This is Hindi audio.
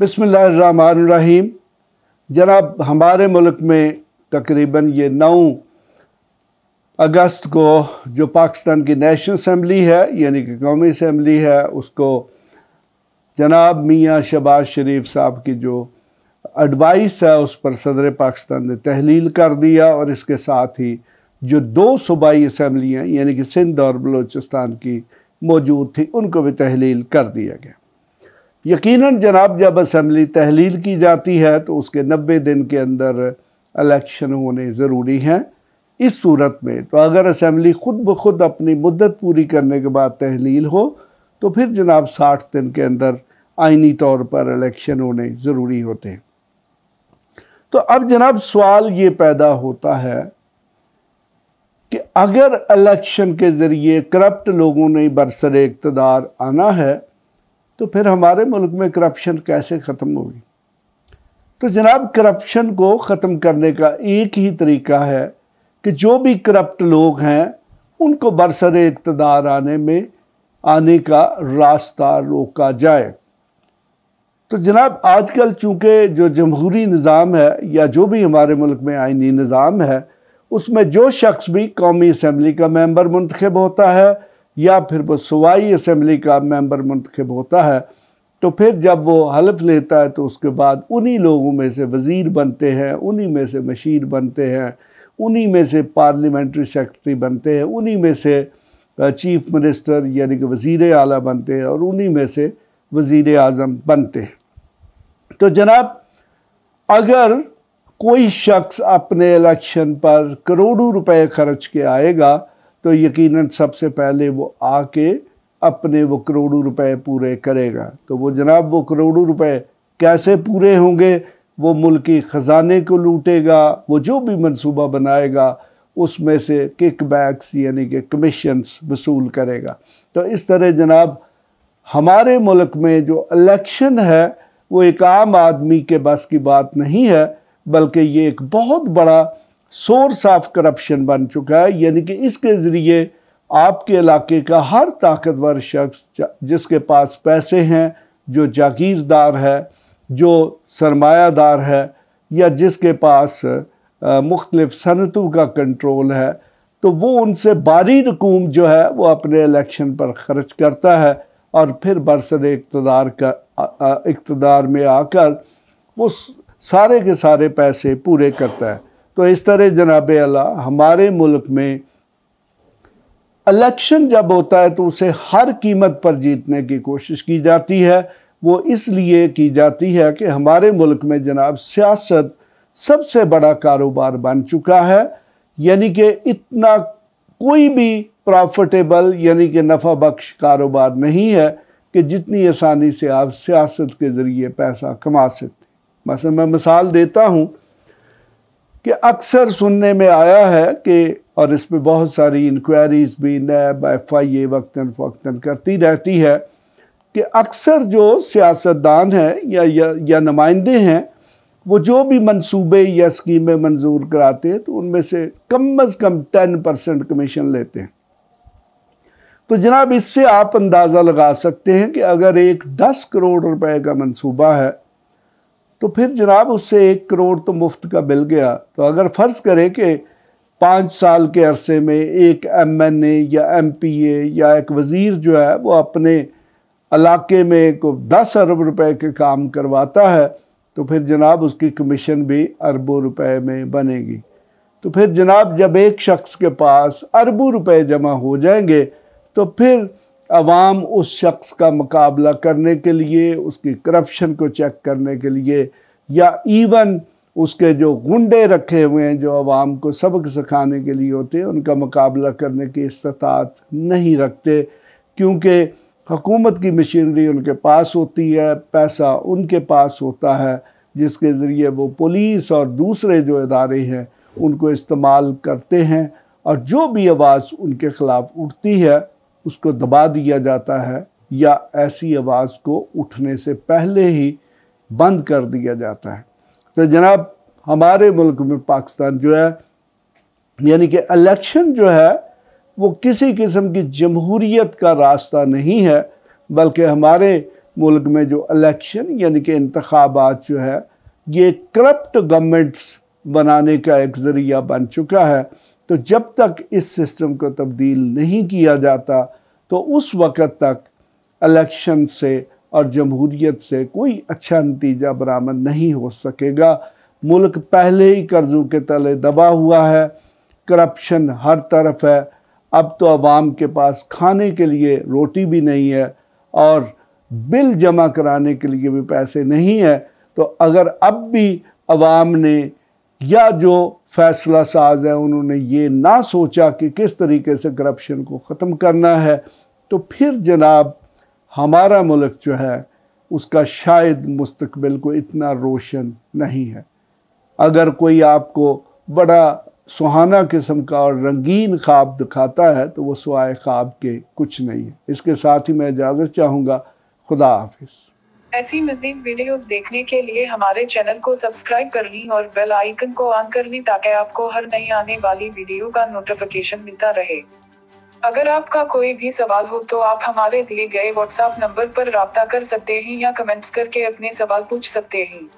बसमीम जनाब हमारे मुल्क में तकरीबन ये नौ अगस्त को जो पाकिस्तान की नेशनल असम्बली है यानी कि कौमी असम्बली है उसको जनाब मियाँ शबाज शरीफ साहब की जो एडवाइस है उस पर सदर पाकिस्तान ने तहलील कर दिया और इसके साथ ही जो दो सूबाई असम्बलियाँ यानी कि सिंध और बलूचिस्तान की मौजूद थी उनको भी तहलील कर दिया गया यकीनन जनाब जब असम्बली तहलील की जाती है तो उसके नबे दिन के अंदर इलेक्शन होने ज़रूरी हैं इस सूरत में तो अगर असम्बली ख़ुद ब खुद अपनी मुद्दत पूरी करने के बाद तहलील हो तो फिर जनाब साठ दिन के अंदर आइनी तौर पर इलेक्शन होने ज़रूरी होते हैं तो अब जनाब सवाल ये पैदा होता है कि अगर इलेक्शन के ज़रिए करप्ट लोगों ने बरसर इकतदार आना है तो फिर हमारे मुल्क में करप्शन कैसे ख़त्म होगी तो जनाब करप्शन को ख़त्म करने का एक ही तरीका है कि जो भी करप्ट लोग हैं उनको बरसर इकतदार आने में आने का रास्ता रोका जाए तो जनाब आजकल चूँकि जो जमहूरी निज़ाम है या जो भी हमारे मुल्क में आइनी निज़ाम है उसमें जो शख्स भी कौमी असम्बली का मेंबर मंतखब होता है या फिर वो सूबाई असम्बली का मेंबर मंतखब होता है तो फिर जब वो हलफ लेता है तो उसके बाद उन्हीं लोगों में से वज़ीर बनते हैं उन्हीं में से मशीर बनते हैं उन्हीं में से पार्लियामेंट्री सेक्रेटरी बनते हैं उन्हीं में से चीफ मिनिस्टर यानी कि वज़ी आला बनते हैं और उन्हीं में से वज़ी अजम बनते हैं तो जनाब अगर कोई शख्स अपने इलेक्शन पर करोड़ों रुपए खर्च के आएगा तो यकीनन सबसे पहले वो आके अपने वो करोड़ों रुपए पूरे करेगा तो वो जनाब वो करोड़ों रुपए कैसे पूरे होंगे वो मुल्की ख़जाने को लूटेगा वो जो भी मंसूबा बनाएगा उसमें से किकबैक्स यानी कि कमीशंस वसूल करेगा तो इस तरह जनाब हमारे मुल्क में जो इलेक्शन है वो एक आम आदमी के बस की बात नहीं है बल्कि ये एक बहुत बड़ा सोर्स ऑफ करप्शन बन चुका है यानी कि इसके ज़रिए आपके इलाके का हर ताकतवर शख्स जिसके पास पैसे हैं जो जागीरदार है जो सरमायादार है या जिसके पास मुख्तलिफ सनतों का कंट्रोल है तो वो उनसे बारी रकूम जो है वो अपने इलेक्शन पर ख़र्च करता है और फिर बरसर इकतदार का इकतदार में आकर वो सारे के सारे पैसे पूरे करता है तो इस तरह जनाब अला हमारे मुल्क में इलेक्शन जब होता है तो उसे हर कीमत पर जीतने की कोशिश की जाती है वो इसलिए की जाती है कि हमारे मुल्क में जनाब सियासत सबसे बड़ा कारोबार बन चुका है यानी कि इतना कोई भी प्रॉफिटेबल यानी कि नफ़ा बख्श कारोबार नहीं है कि जितनी आसानी से आप सियासत के ज़रिए पैसा कमा सकते मैं मिसाल देता हूँ कि अक्सर सुनने में आया है कि और इस पर बहुत सारी इंक्वायरीज भी नैब एफ आई ए वक्ता फ़क्ता करती रहती है कि अक्सर जो सियासतदान हैं या, या या नुमाइंदे हैं वो जो भी मंसूबे या स्कीमें मंजूर कराते हैं तो उनमें से कम अज़ कम टेन परसेंट कमीशन लेते हैं तो जनाब इससे आप अंदाज़ा लगा सकते हैं कि अगर एक दस करोड़ रुपए का मंसूबा है तो फिर जनाब उससे एक करोड़ तो मुफ्त का मिल गया तो अगर फ़र्ज़ करें कि पाँच साल के अरसे में एक एम एन ए या एम पी ए या एक वज़ीर जो है वो अपने इलाके में को दस अरब रुपए के काम करवाता है तो फिर जनाब उसकी कमीशन भी अरबों रुपए में बनेगी तो फिर जनाब जब एक शख्स के पास अरबों रुपए जमा हो जाएंगे तो फिर आवाम उस शख्स का मुकाबला करने के लिए उसकी करप्शन को चेक करने के लिए या इवन उसके जो गुंडे रखे हुए हैं जो आवाम को सबक सिखाने के लिए होते हैं उनका मुकाबला करने की इस्तात नहीं रखते क्योंकि हकूमत की मशीनरी उनके पास होती है पैसा उनके पास होता है जिसके ज़रिए वो पुलिस और दूसरे जो इदारे हैं उनको इस्तेमाल करते हैं और जो भी आवाज़ उनके ख़िलाफ़ उठती है उसको दबा दिया जाता है या ऐसी आवाज़ को उठने से पहले ही बंद कर दिया जाता है तो जनाब हमारे मुल्क में पाकिस्तान जो है यानी कि इलेक्शन जो है वो किसी किस्म की जमहूरीत का रास्ता नहीं है बल्कि हमारे मुल्क में जो इलेक्शन यानी कि इंतबात जो है ये करप्ट गवर्नमेंट्स बनाने का एक ज़रिया बन चुका है तो जब तक इस सिस्टम को तब्दील नहीं किया जाता तो उस वक़्त तक इलेक्शन से और जमहूरीत से कोई अच्छा नतीजा बरामद नहीं हो सकेगा मुल्क पहले ही कर्ज़ों के तले दबा हुआ है करप्शन हर तरफ है अब तो आवाम के पास खाने के लिए रोटी भी नहीं है और बिल जमा कराने के लिए भी पैसे नहीं है तो अगर अब भी आवाम ने या जो फैसला साज है उन्होंने ये ना सोचा कि किस तरीके से करप्शन को ख़त्म करना है तो फिर जनाब हमारा मुल्क जो है उसका शायद मुस्तबिल को इतना रोशन नहीं है अगर कोई आपको बड़ा सुहाना किस्म का और रंगीन ख्वाब दिखाता है तो वो सुहाए ख्वाब के कुछ नहीं है इसके साथ ही मैं इजाज़त चाहूँगा खुदा हाफिज़ ऐसी मजीद वीडियोस देखने के लिए हमारे चैनल को सब्सक्राइब कर ली और बेल आइकन को ऑन कर ली ताकि आपको हर नई आने वाली वीडियो का नोटिफिकेशन मिलता रहे अगर आपका कोई भी सवाल हो तो आप हमारे दिए गए व्हाट्सएप नंबर पर रबता कर सकते हैं या कमेंट्स करके अपने सवाल पूछ सकते हैं